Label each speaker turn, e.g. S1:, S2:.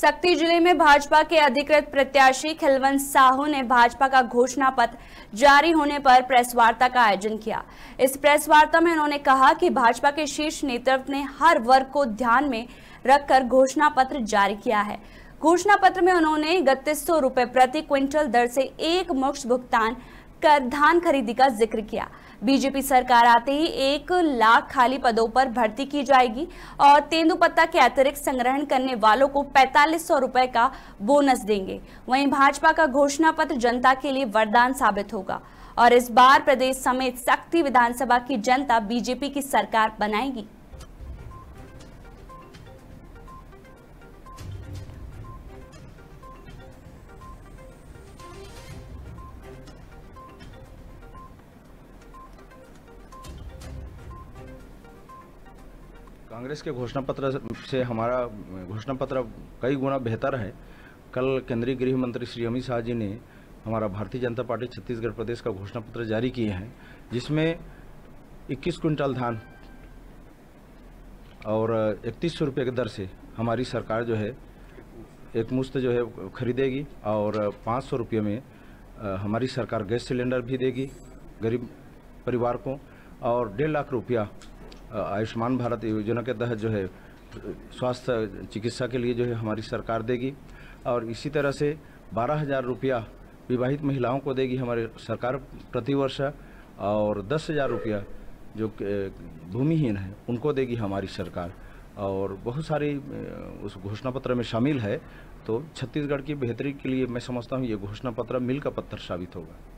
S1: सक्ती जिले में भाजपा के अधिकृत प्रत्याशी खिलवंत साहू ने भाजपा का घोषणा पत्र जारी होने पर प्रेस वार्ता का आयोजन किया इस प्रेस वार्ता में उन्होंने कहा कि भाजपा के शीर्ष नेतृत्व ने हर वर्ग को ध्यान में रखकर घोषणा पत्र जारी किया है घोषणा पत्र में उन्होंने इकतीस सौ रुपए प्रति क्विंटल दर से एक मुक्त भुगतान कर धान खरीदी का जिक्र किया बीजेपी सरकार आते ही एक लाख खाली पदों पर भर्ती की जाएगी और तेंदुपत्ता के अतिरिक्त संग्रहण करने वालों को पैंतालीस सौ रुपए का बोनस देंगे वहीं भाजपा का घोषणा पत्र जनता के लिए वरदान साबित होगा और इस बार प्रदेश समेत सख्ती विधानसभा की जनता बीजेपी की सरकार बनाएगी
S2: कांग्रेस के घोषणा पत्र से हमारा घोषणा पत्र कई गुना बेहतर है कल केंद्रीय गृह मंत्री श्री अमित शाह जी ने हमारा भारतीय जनता पार्टी छत्तीसगढ़ प्रदेश का घोषणा पत्र जारी किए हैं जिसमें 21 क्विंटल धान और इकतीस सौ रुपये की दर से हमारी सरकार जो है एक मुश्त जो है खरीदेगी और पाँच सौ रुपये में हमारी सरकार गैस सिलेंडर भी देगी गरीब परिवार को और डेढ़ लाख रुपया आयुष्मान भारत योजना के तहत जो है स्वास्थ्य चिकित्सा के लिए जो है हमारी सरकार देगी और इसी तरह से बारह हज़ार रुपया विवाहित महिलाओं को देगी हमारे सरकार प्रतिवर्ष और दस हज़ार रुपया जो भूमिहीन है उनको देगी हमारी सरकार और बहुत सारी उस घोषणा पत्र में शामिल है तो छत्तीसगढ़ की बेहतरी के लिए मैं समझता हूँ ये घोषणा पत्र मिल का पत्थर साबित होगा